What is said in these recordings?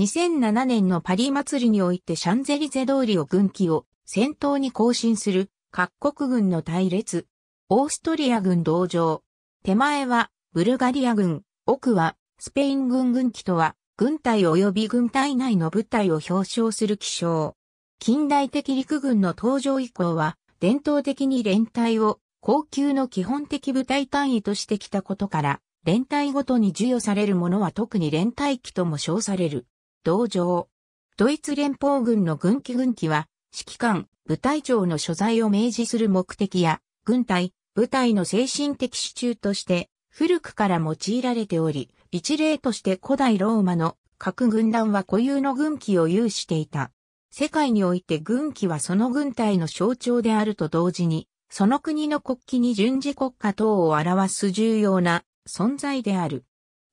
2007年のパリ祭りにおいてシャンゼリゼ通りを軍旗を先頭に更新する各国軍の隊列。オーストリア軍同場。手前はブルガリア軍、奥はスペイン軍軍旗とは軍隊及び軍隊内の部隊を表彰する気象。近代的陸軍の登場以降は伝統的に連隊を高級の基本的部隊単位としてきたことから連隊ごとに授与されるものは特に連隊機とも称される。同情。ドイツ連邦軍の軍機軍機は、指揮官、部隊長の所在を明示する目的や、軍隊、部隊の精神的支柱として、古くから用いられており、一例として古代ローマの各軍団は固有の軍旗を有していた。世界において軍旗はその軍隊の象徴であると同時に、その国の国旗に順次国家等を表す重要な存在である。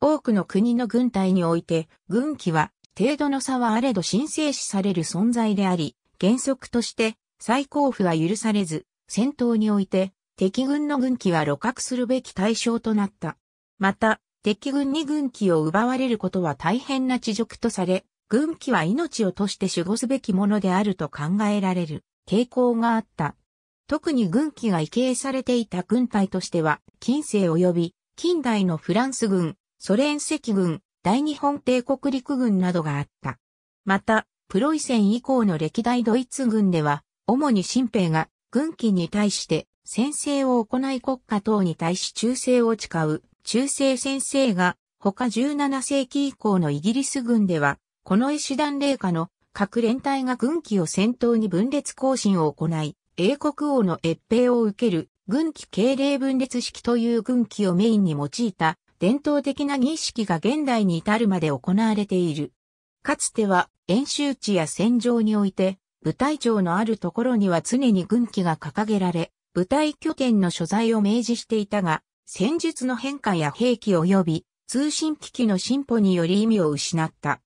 多くの国の軍隊において、軍旗は程度の差はあれど神聖視される存在であり、原則として再交付は許されず、戦闘において敵軍の軍機は露獲するべき対象となった。また、敵軍に軍旗を奪われることは大変な恥辱とされ、軍旗は命をとして守護すべきものであると考えられる傾向があった。特に軍旗が移形されていた軍隊としては、近世及び近代のフランス軍、ソ連赤軍、大日本帝国陸軍などがあった。また、プロイセン以降の歴代ドイツ軍では、主に新兵が軍旗に対して先制を行い国家等に対し忠誠を誓う忠誠先生が他17世紀以降のイギリス軍では、この絵師団霊下の各連隊が軍旗を先頭に分裂行進を行い、英国王の越兵を受ける軍旗敬礼分裂式という軍旗をメインに用いた伝統的な儀式が現代に至るまで行われている。かつては演習地や戦場において、部隊長のあるところには常に軍旗が掲げられ、部隊拠点の所在を明示していたが、戦術の変化や兵器及び通信機器の進歩により意味を失った。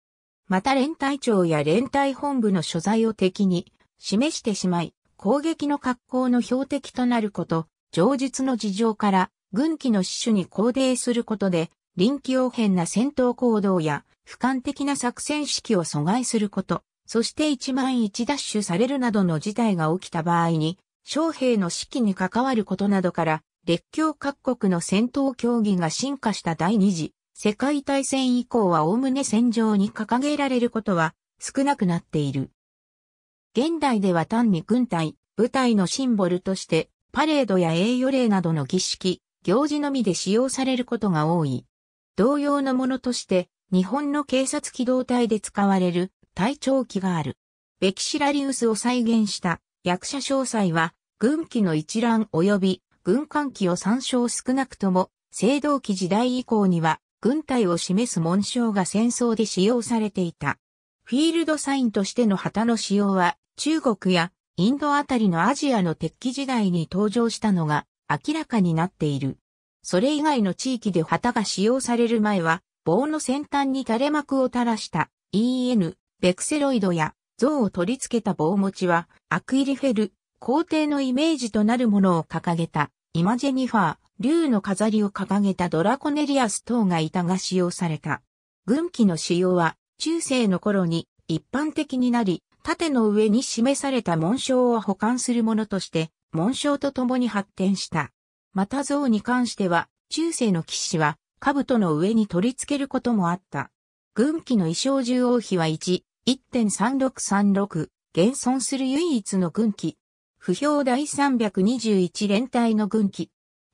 また連隊長や連隊本部の所在を敵に示してしまい、攻撃の格好の標的となること、上述の事情から軍機の死守に肯定することで、臨機応変な戦闘行動や、俯瞰的な作戦指揮を阻害すること、そして一万一奪取されるなどの事態が起きた場合に、将兵の指揮に関わることなどから、列強各国の戦闘競技が進化した第二次世界大戦以降は概ね戦場に掲げられることは少なくなっている。現代では単に軍隊、部隊のシンボルとして、パレードや栄誉礼などの儀式、行事のみで使用されることが多い。同様のものとして、日本の警察機動隊で使われる隊長機がある。ベキシラリウスを再現した役者詳細は、軍機の一覧及び軍艦機を参照少なくとも、青銅器時代以降には、軍隊を示す紋章が戦争で使用されていた。フィールドサインとしての旗の使用は、中国やインドあたりのアジアの鉄器時代に登場したのが明らかになっている。それ以外の地域で旗が使用される前は、棒の先端に垂れ幕を垂らした EN、ベクセロイドや像を取り付けた棒持ちは、アクイリフェル、皇帝のイメージとなるものを掲げた、イマジェニファー、竜の飾りを掲げたドラコネリアス等がいたが使用された。軍旗の使用は、中世の頃に一般的になり、盾の上に示された紋章を保管するものとして紋章と共に発展した。また像に関しては、中世の騎士は、兜の上に取り付けることもあった。軍旗の衣装獣王妃は1、1.3636、現存する唯一の軍旗。不評第321連隊の軍旗。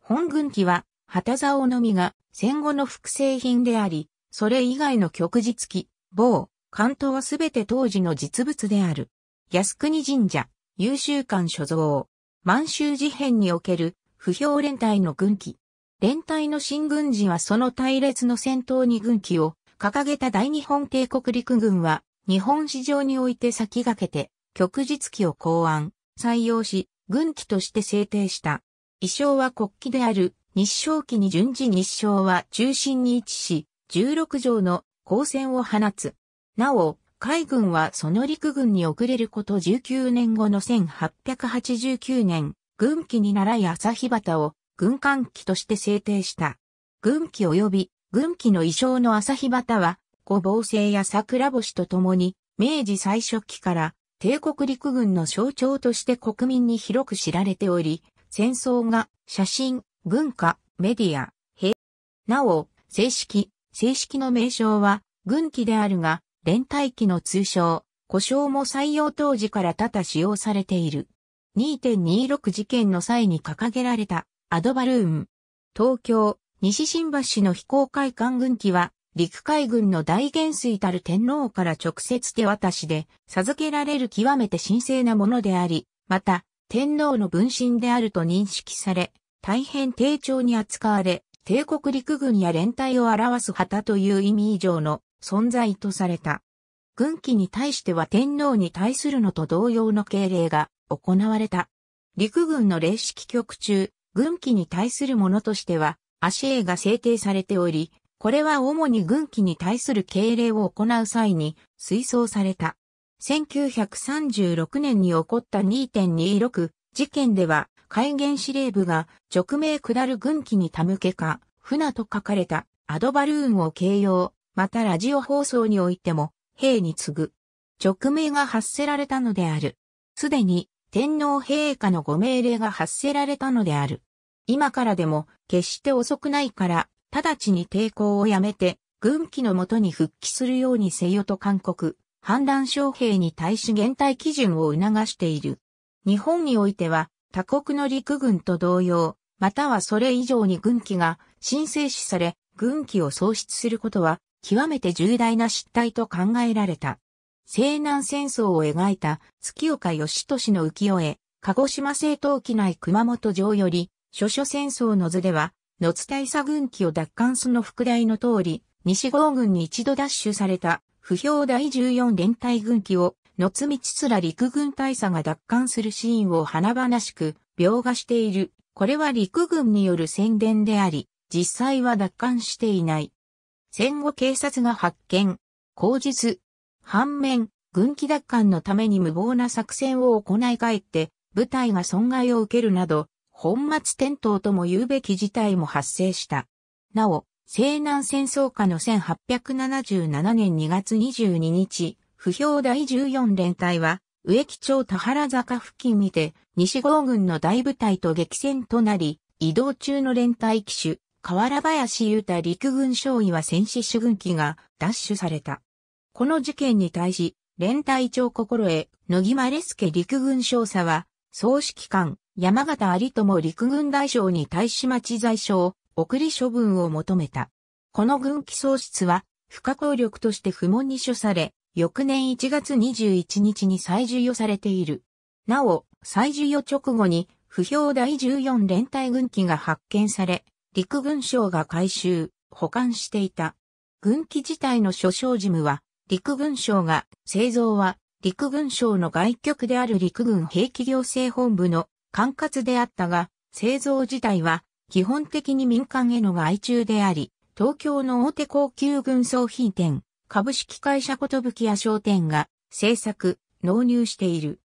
本軍旗は、旗竿のみが戦後の複製品であり、それ以外の旭日記、某、関東はすべて当時の実物である。靖国神社、優秀館所蔵。満州事変における不評連隊の軍旗。連隊の新軍時はその隊列の先頭に軍旗を掲げた大日本帝国陸軍は日本市場において先駆けて旭日旗を考案、採用し、軍旗として制定した。衣装は国旗である日照旗に順次日照は中心に位置し、16条の光線を放つ。なお、海軍はその陸軍に遅れること19年後の1889年、軍機に習い朝日旗を軍艦機として制定した。軍旗及び軍旗の衣装の朝日旗は、五芒星や桜星とともに、明治最初期から帝国陸軍の象徴として国民に広く知られており、戦争が写真、文化、メディア、兵。なお、正式、正式の名称は軍旗であるが、連帯機の通称、故障も採用当時から多々使用されている。2.26事件の際に掲げられたアドバルーン。東京、西新橋市の非公開艦軍機は、陸海軍の大元帥たる天皇から直接手渡しで授けられる極めて神聖なものであり、また、天皇の分身であると認識され、大変丁重に扱われ、帝国陸軍や連帯を表す旗という意味以上の存在とされた。軍旗に対しては天皇に対するのと同様の敬礼が行われた。陸軍の霊式局中、軍旗に対するものとしては、足絵が制定されており、これは主に軍旗に対する敬礼を行う際に推奨された。1936年に起こった2.26事件では、海原司令部が直命下る軍旗に手向けか、船と書かれたアドバルーンを形容、またラジオ放送においても、兵に次ぐ、直命が発せられたのである。すでに、天皇陛下のご命令が発せられたのである。今からでも、決して遅くないから、直ちに抵抗をやめて、軍機のもとに復帰するようにせよと勧告、反乱将兵に対し減退基準を促している。日本においては、他国の陸軍と同様、またはそれ以上に軍機が申請しされ、軍機を喪失することは極めて重大な失態と考えられた。西南戦争を描いた月岡義俊の浮世絵、鹿児島政党機内熊本城より、諸々戦争の図では、野津大佐軍機を奪還すの副題の通り、西郷軍に一度奪取された、不評第14連隊軍機を、野津道ら陸軍大佐が奪還するシーンを華々しく描画している。これは陸軍による宣伝であり、実際は奪還していない。戦後警察が発見、口実。反面、軍機奪還のために無謀な作戦を行い帰って、部隊が損害を受けるなど、本末転倒とも言うべき事態も発生した。なお、西南戦争下の1877年2月22日、不評第14連隊は、植木町田原坂付近にて、西郷軍の大部隊と激戦となり、移動中の連隊機種、河原林雄太陸軍将尉は戦死主軍機が奪取された。この事件に対し、連隊長心得、野木丸助陸軍少佐は、総指揮官、山形有友陸軍大将に対し町在所、送り処分を求めた。この軍機喪失は、不可抗力として不問に処され、翌年1月21日に再授与されている。なお、再授与直後に、不評第14連隊軍機が発見され、陸軍省が回収、保管していた。軍機自体の所掌事務は、陸軍省が、製造は、陸軍省の外局である陸軍兵器行政本部の管轄であったが、製造自体は、基本的に民間への外注であり、東京の大手高級軍装品店、株式会社ことぶきや商店が、製作、納入している。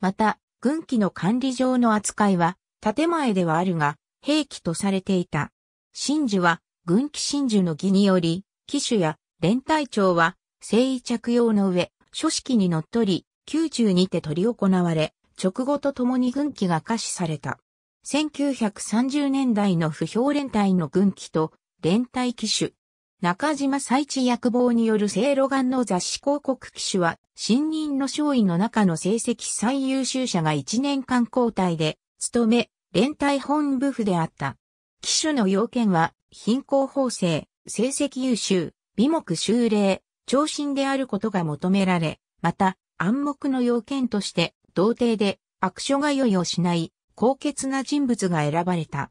また、軍機の管理上の扱いは、建前ではあるが、兵器とされていた。真珠は、軍旗真珠の儀により、騎手や連隊長は、誠意着用の上、書式にのっとり、宮中にて取り行われ、直後とともに軍旗が可視された。1930年代の不評連隊の軍旗と連隊騎手。中島最地役望による正露丸の雑誌広告騎手は、新任の少尉の中の成績最優秀者が1年間交代で、務め、連帯本部府であった。機種の要件は、貧困法制、成績優秀、美目修礼、長身であることが求められ、また、暗黙の要件として、童貞で、悪所がよいをしない、高潔な人物が選ばれた。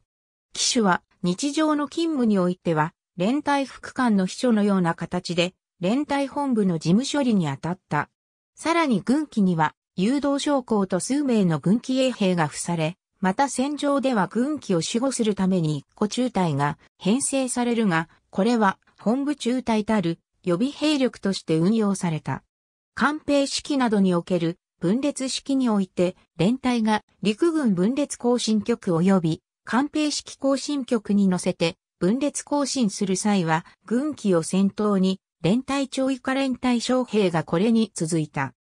機種は、日常の勤務においては、連帯副官の秘書のような形で、連帯本部の事務処理に当たった。さらに軍機には、誘導将校と数名の軍機衛兵が付され、また戦場では軍機を守護するために一個中隊が編成されるが、これは本部中隊たる予備兵力として運用された。官兵式などにおける分裂式において、連隊が陸軍分裂行進局及び官兵式行進局に乗せて分裂行進する際は、軍機を先頭に連隊長以下連隊将兵がこれに続いた。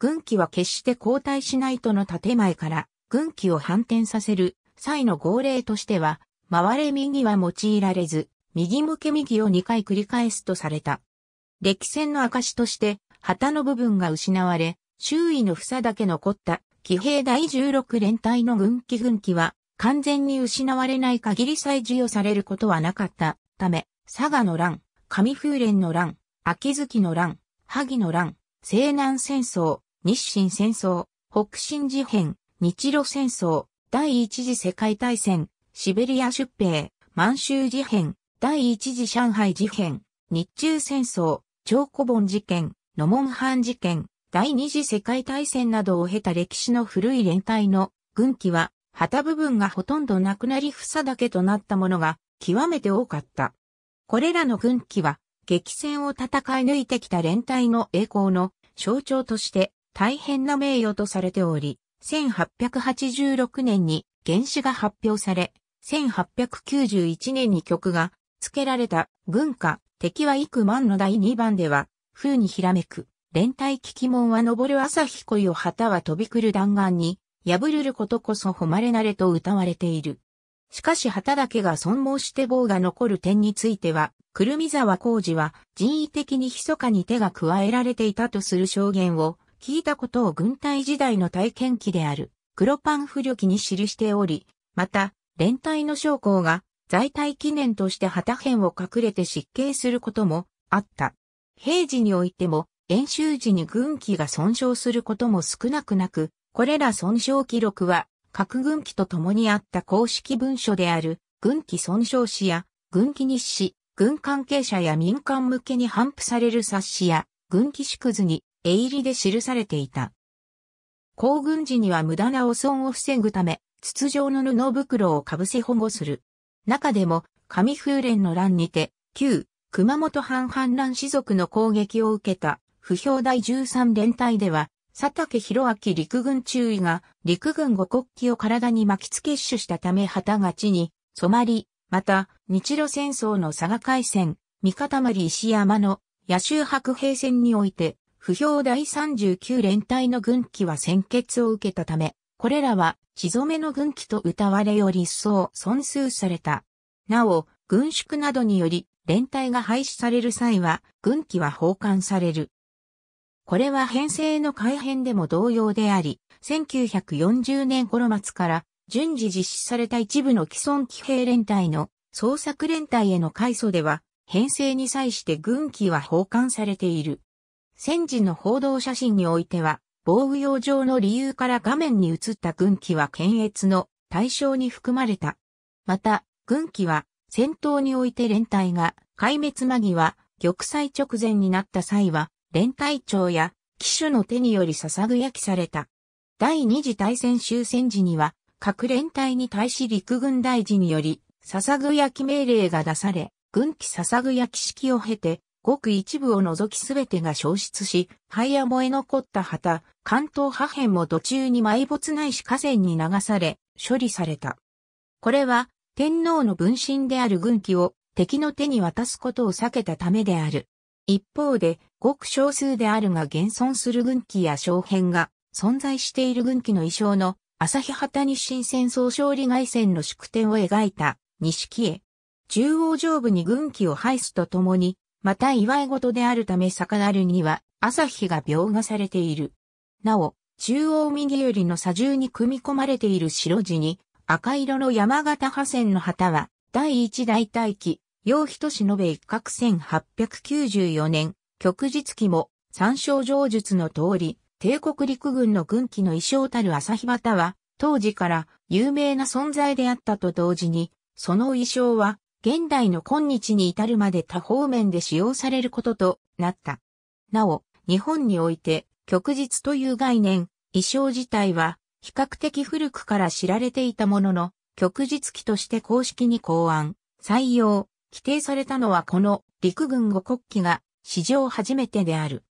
軍機は決して交代しないとの建前から、軍旗を反転させる際の号令としては、回れ右は用いられず、右向け右を2回繰り返すとされた。歴戦の証として、旗の部分が失われ、周囲の房だけ残った騎兵第16連隊の軍旗軍旗は完全に失われない限りさえ授与されることはなかったため、佐賀の乱、上風連の乱、秋月の乱、萩の乱、西南戦争、日清戦争、北進事変、日露戦争、第一次世界大戦、シベリア出兵、満州事変、第一次上海事変、日中戦争、超古本事件、ノモンハン事件、第二次世界大戦などを経た歴史の古い連帯の軍旗は、旗部分がほとんどなくなり房だけとなったものが極めて多かった。これらの軍旗は、激戦を戦い抜いてきた連帯の栄光の象徴として大変な名誉とされており、1886年に原子が発表され、1891年に曲が付けられた軍歌、敵は幾万の第2番では、風にひらめく、連帯危機門は登る朝日恋を旗は飛びくる弾丸に、破るることこそ誉れなれと歌われている。しかし旗だけが損耗して棒が残る点については、くるみ沢浩二は人為的に密かに手が加えられていたとする証言を聞いたことを軍隊時代の体験記である黒パン浮力に記しており、また、連隊の将校が在隊記念として旗編を隠れて失敬することもあった。平時においても、演習時に軍機が損傷することも少なくなく、これら損傷記録は、核軍機と共にあった公式文書である、軍機損傷誌や、軍機日誌、軍関係者や民間向けに頒布される冊子や、軍機縮図に、絵入りで記されていた。行軍時には無駄な汚損を防ぐため、筒状の布袋をかぶせ保護する。中でも、上風連の乱にて、旧、熊本藩反乱士族の攻撃を受けた、不評第13連隊では、佐竹弘明陸軍中尉が陸軍五国旗を体に巻きつけ死守したため旗が地に染まり、また日露戦争の佐賀海戦、三方丸石山の野州白兵戦において不評第39連隊の軍旗は先決を受けたため、これらは地染めの軍旗と歌われより一層損数された。なお、軍縮などにより、連隊が廃止される際は、軍旗は奉還される。これは編成の改編でも同様であり、1940年頃末から順次実施された一部の既存騎兵連隊の捜索連隊への改祖では、編成に際して軍旗は奉還されている。戦時の報道写真においては、防具用上の理由から画面に映った軍機は検閲の対象に含まれた。また、軍機は戦闘において連隊が壊滅間際、玉砕直前になった際は、連隊長や機種の手により捧ぐ焼きされた。第二次大戦終戦時には、各連隊に対し陸軍大臣により、捧ぐ焼き命令が出され、軍機捧ぐ焼き式を経て、ごく一部を除きすべてが消失し、灰や燃え残った旗、関東破片も途中に埋没ないし河川に流され、処理された。これは、天皇の分身である軍旗を敵の手に渡すことを避けたためである。一方で、ごく少数であるが現存する軍旗や小編が存在している軍旗の衣装の朝日旗日清戦争勝利外戦の祝典を描いた錦絵。中央上部に軍旗を廃すとともに、また祝い事であるため魚るには朝日が描画されている。なお、中央右寄りの左重に組み込まれている白地に赤色の山形派船の旗は第一大大記、陽人氏延べ一角1894年、旭日記も参照上述の通り、帝国陸軍の軍機の衣装たる朝日旗は、当時から有名な存在であったと同時に、その衣装は現代の今日に至るまで多方面で使用されることとなった。なお、日本において、旭日という概念、衣装自体は、比較的古くから知られていたものの、旭日機として公式に考案、採用、規定されたのはこの陸軍五国旗が史上初めてである。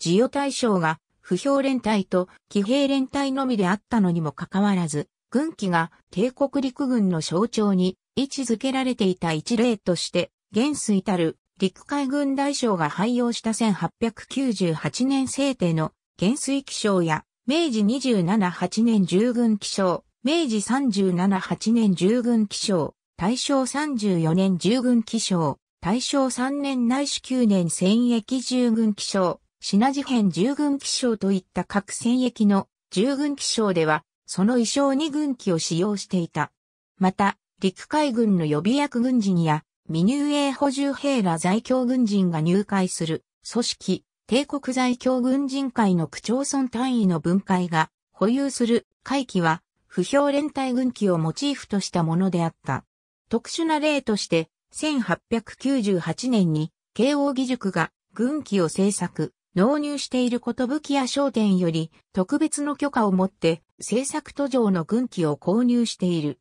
授与対象が不評連隊と騎兵連隊のみであったのにもかかわらず、軍旗が帝国陸軍の象徴に位置づけられていた一例として、元帥たる陸海軍大将が廃用した1898年制定の元帥気象や、明治278年従軍気象、明治378年従軍気象、大正34年従軍気象、大正3年内し9年戦役従軍気象、品事変従軍気象といった各戦役の従軍気象では、その衣装に軍機を使用していた。また、陸海軍の予備役軍人や未入営補充兵ら在京軍人が入会する組織、帝国在京軍人会の区町村単位の分解が保有する会期は不評連帯軍旗をモチーフとしたものであった。特殊な例として、1898年に慶応義塾が軍旗を制作、納入していること武器や商店より特別の許可を持って制作途上の軍旗を購入している。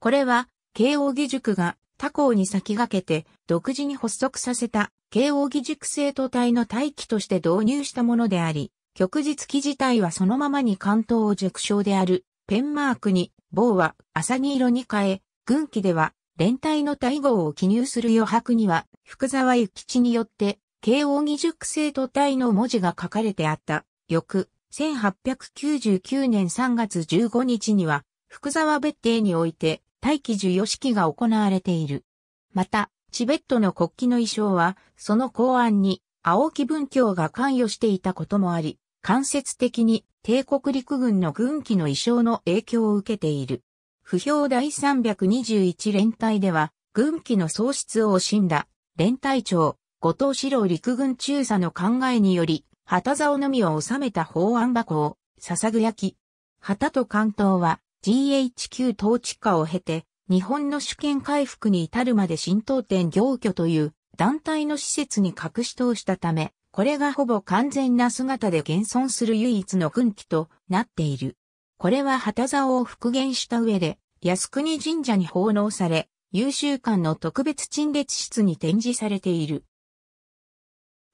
これは慶應義塾が他校に先駆けて独自に発足させた慶應義塾生徒隊の待機として導入したものであり、旭日記自体はそのままに関東を塾章であるペンマークに棒は浅木色に変え、軍旗では連帯の大号を記入する余白には福沢諭吉によって慶應義塾生徒隊の文字が書かれてあった。翌1899年3月15日には福沢別邸において大気授与式が行われている。また、チベットの国旗の衣装は、その考案に、青木文教が関与していたこともあり、間接的に帝国陸軍の軍旗の衣装の影響を受けている。不評第321連隊では、軍旗の喪失を惜しんだ、連隊長、後藤四郎陸軍中佐の考えにより、旗竿のみを収めた法案箱を、捧ぐ焼き。旗と関東は、GHQ 統治下を経て、日本の主権回復に至るまで新東天業居という団体の施設に隠し通したため、これがほぼ完全な姿で現存する唯一の軍旗となっている。これは旗竿を復元した上で、靖国神社に奉納され、優秀館の特別陳列室に展示されている。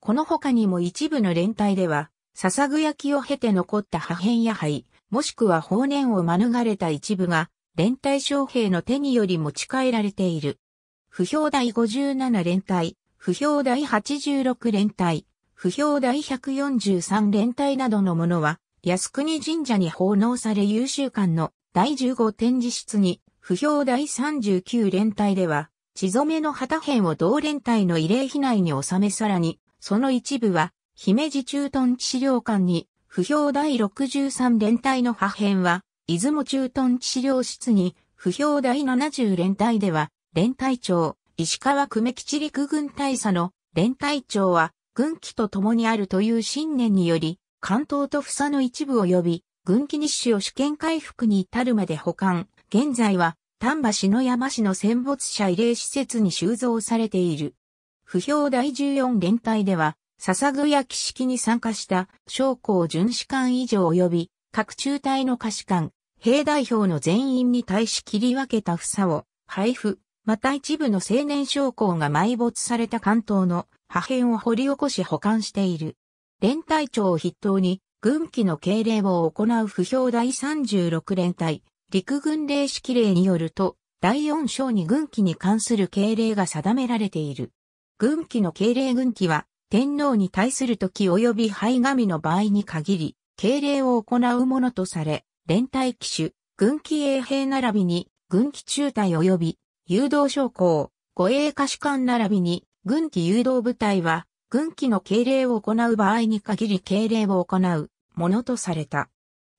この他にも一部の連帯では、笹具焼きを経て残った破片や灰、もしくは法然を免れた一部が、連帯将兵の手により持ち帰られている。不評第57連帯、不評第86連帯、不評第143連帯などのものは、靖国神社に奉納され優秀館の第15展示室に、不評第39連帯では、地染めの旗編を同連帯の慰霊碑内に収めさらに、その一部は、姫路駐屯資料館に不評第63連隊の破片は、出雲駐屯地資料室に、不評第70連隊では、連隊長、石川久米吉陸軍大佐の連隊長は、軍旗と共にあるという信念により、関東と房の一部を呼び、軍旗日誌を主権回復に至るまで保管。現在は、丹波篠山市の戦没者慰霊施設に収蔵されている。不評第14連隊では、笹具や騎式に参加した将校巡視官以上及び各中隊の歌詞官、兵代表の全員に対し切り分けた房を配布、また一部の青年将校が埋没された関東の破片を掘り起こし保管している。連隊長を筆頭に軍旗の敬礼を行う不評第36連隊、陸軍令式令によると、第4章に軍旗に関する敬礼が定められている。軍旗の敬礼軍旗は、天皇に対する時及び拝神の場合に限り、敬礼を行うものとされ、連帯機種、軍機衛兵並びに、軍機中隊及び、誘導将校、護衛歌士官並びに、軍機誘導部隊は、軍機の敬礼を行う場合に限り敬礼を行うものとされた。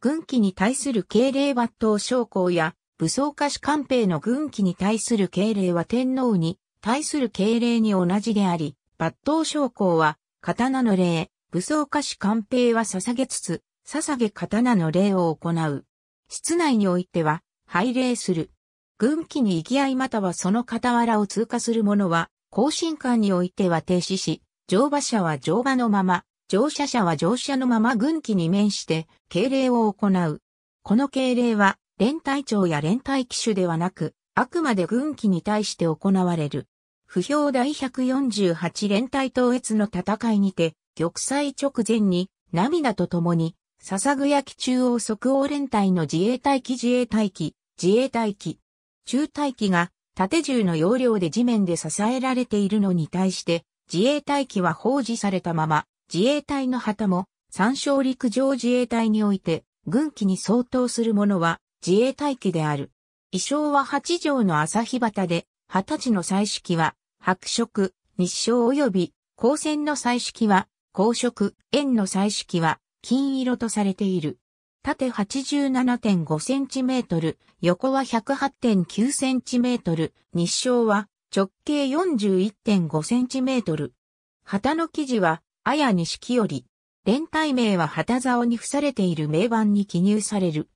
軍機に対する敬礼抜刀将校や、武装歌士官兵の軍機に対する敬礼は天皇に対する敬礼に同じであり、抜刀将校は、刀の礼、武装化し官兵は捧げつつ、捧げ刀の礼を行う。室内においては、拝礼する。軍旗に行き合いまたはその傍らを通過する者は、行進官においては停止し、乗馬者は乗馬のまま、乗車者は乗車のまま軍旗に面して、敬礼を行う。この敬礼は、連隊長や連隊機種ではなく、あくまで軍旗に対して行われる。不評第148連隊統越の戦いにて、玉砕直前に、涙と共に、笹具焼き中央即応連隊の自衛隊機自衛隊機、自衛隊機、中隊機が縦銃の要領で地面で支えられているのに対して、自衛隊機は放置されたまま、自衛隊の旗も、参照陸上自衛隊において、軍機に相当するものは自衛隊機である。衣装は八条の朝日旗で、二十歳の祭式は白色、日照及び光線の彩色は、光色、円の彩色は、金色とされている。縦 87.5cm、横は 108.9cm、日照は直径 41.5cm。旗の生地は、綾錦より、連帯名は旗竿に付されている名板に記入される。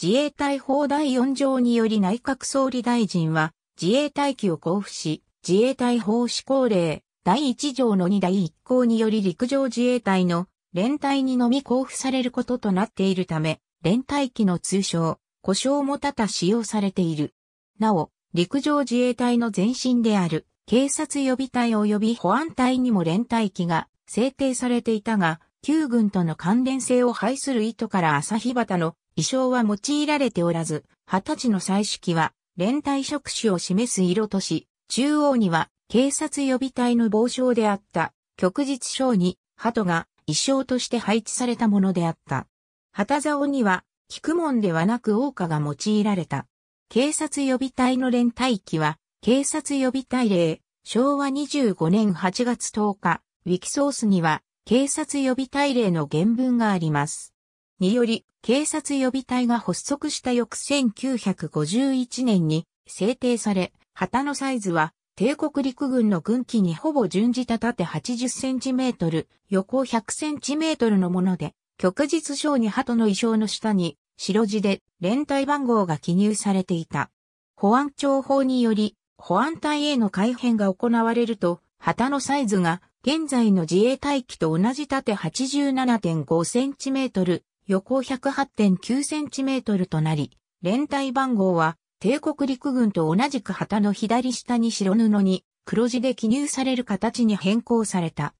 自衛隊法第4条により内閣総理大臣は自衛隊機を交付し、自衛隊法施行令第1条の2第1項により陸上自衛隊の連隊にのみ交付されることとなっているため、連隊機の通称、故障も多々使用されている。なお、陸上自衛隊の前身である警察予備隊及び保安隊にも連隊機が制定されていたが、旧軍との関連性を排する意図から朝日旗の衣装は用いられておらず、二十歳の彩色は連帯職種を示す色とし、中央には警察予備隊の傍章であった旭日章に鳩が衣装として配置されたものであった。旗竿には菊門ではなく桜花が用いられた。警察予備隊の連隊機は警察予備隊令昭和25年8月10日、ウィキソースには警察予備隊令の原文があります。により、警察予備隊が発足した翌1951年に制定され、旗のサイズは、帝国陸軍の軍機にほぼ準じた縦 80cm、横 100cm のもので、旭日章に鳩の衣装の下に、白地で連帯番号が記入されていた。保安庁法により、保安隊への改編が行われると、旗のサイズが現在の自衛隊機と同じ縦 87.5cm、横 108.9cm となり、連帯番号は帝国陸軍と同じく旗の左下に白布に黒字で記入される形に変更された。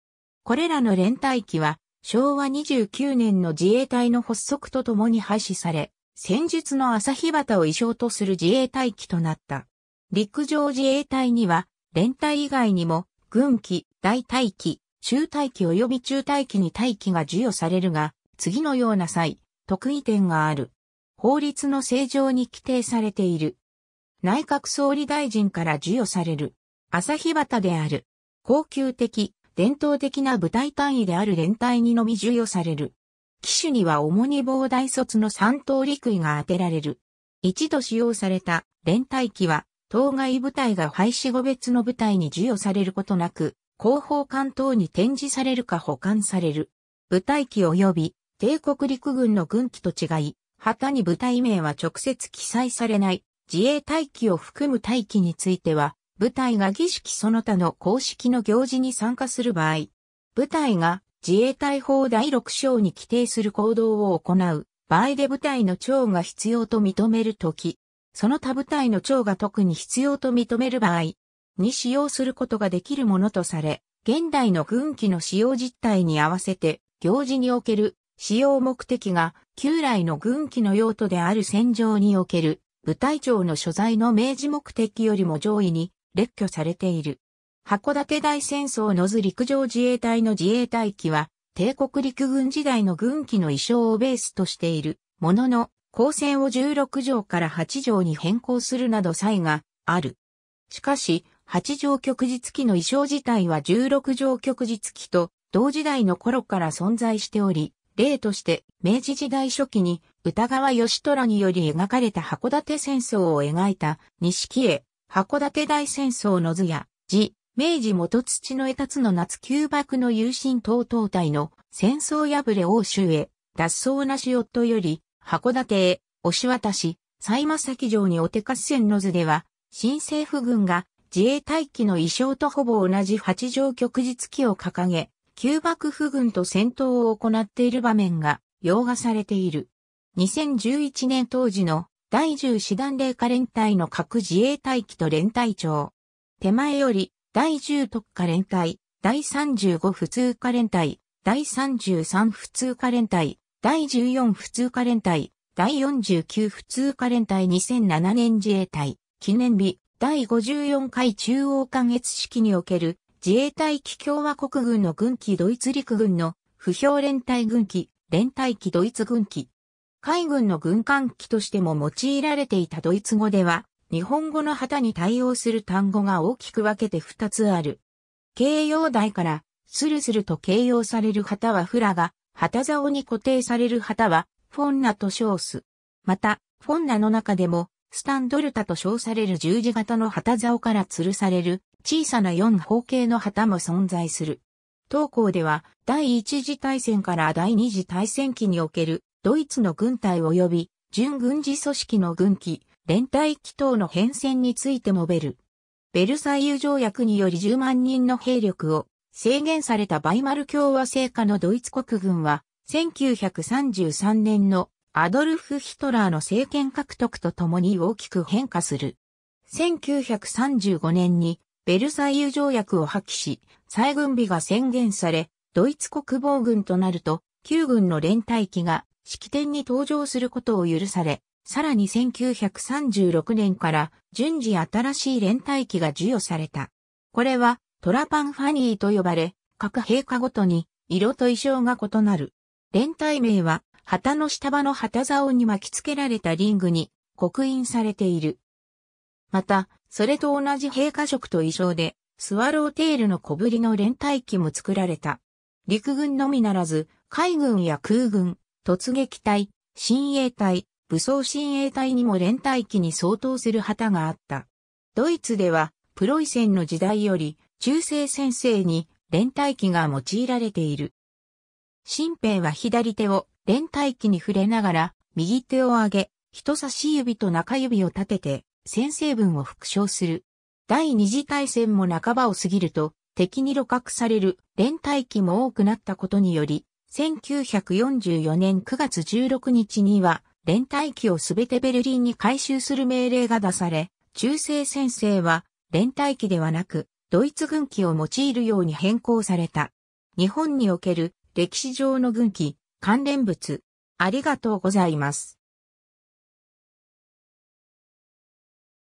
これらの連帯機は昭和29年の自衛隊の発足とともに廃止され、戦術の朝日旗を衣装とする自衛隊機となった。陸上自衛隊には連隊以外にも軍機、大隊機、中隊機及び中隊機に隊機が授与されるが、次のような際、特異点がある。法律の正常に規定されている。内閣総理大臣から授与される。朝日旗である。高級的、伝統的な部隊単位である連隊にのみ授与される。機種には主に防大卒の三等陸位が当てられる。一度使用された連隊機は、当該部隊が廃止後別の部隊に授与されることなく、広報艦等に展示されるか保管される。部隊機及び帝国陸軍の軍機と違い、旗に部隊名は直接記載されない、自衛隊機を含む隊機については、部隊が儀式その他の公式の行事に参加する場合、部隊が自衛隊法第6章に規定する行動を行う場合で部隊の長が必要と認めるとき、その他部隊の長が特に必要と認める場合に使用することができるものとされ、現代の軍機の使用実態に合わせて行事における使用目的が旧来の軍機の用途である戦場における部隊長の所在の明示目的よりも上位に列挙されている。函館大戦争の図陸上自衛隊の自衛隊機は帝国陸軍時代の軍機の衣装をベースとしているものの光線を16条から8条に変更するなど差異がある。しかし、8条旭日機の衣装自体は16条旭日機と同時代の頃から存在しており、例として明治時代初期に歌川義虎により描かれた函館戦争を描いた錦絵、函館大戦争の図や、字、明治元土の絵立つの夏旧幕の有心等々体の戦争破れ欧州へ、脱走なし夫より、函館へ、押し渡し、西間崎城にお手合戦の図では、新政府軍が自衛隊機の衣装とほぼ同じ八条旭実機を掲げ、旧幕府軍と戦闘を行っている場面が洋画されている。2011年当時の第10師団霊下連隊の各自衛隊機と連隊長。手前より第10特化連隊、第35普通科連隊、第33普通科連隊、第14普通科連隊、第49普通科連隊2007年自衛隊記念日第54回中央関越式における自衛隊機共和国軍の軍機ドイツ陸軍の不評連隊軍機、連隊機ドイツ軍機。海軍の軍艦機としても用いられていたドイツ語では、日本語の旗に対応する単語が大きく分けて2つある。形容台から、スルスルと形容される旗はフラが、旗竿に固定される旗は、フォンナと称す。また、フォンナの中でも、スタンドルタと称される十字型の旗竿から吊るされる小さな四方形の旗も存在する。当校では第一次大戦から第二次大戦期におけるドイツの軍隊及び準軍事組織の軍機、連帯機等の変遷について述べる。ベルサイユ条約により10万人の兵力を制限されたバイマル共和制下のドイツ国軍は1933年のアドルフ・ヒトラーの政権獲得とともに大きく変化する。1935年にベルサイユ条約を破棄し、再軍備が宣言され、ドイツ国防軍となると、旧軍の連隊機が式典に登場することを許され、さらに1936年から順次新しい連隊機が授与された。これはトラパンファニーと呼ばれ、各陛下ごとに色と衣装が異なる。連隊名は旗の下場の旗竿に巻き付けられたリングに刻印されている。また、それと同じ陛下色と衣装で、スワローテールの小ぶりの連帯機も作られた。陸軍のみならず、海軍や空軍、突撃隊、親衛隊、武装親衛隊にも連帯機に相当する旗があった。ドイツでは、プロイセンの時代より、中世先生に連帯機が用いられている。新兵は左手を連帯機に触れながら、右手を上げ、人差し指と中指を立てて、先制文を復唱する。第二次大戦も半ばを過ぎると、敵に露獲される連帯機も多くなったことにより、1944年9月16日には、連帯機をすべてベルリンに回収する命令が出され、中世先生は、連帯機ではなく、ドイツ軍機を用いるように変更された。日本における歴史上の軍機、関連物、ありがとうございます。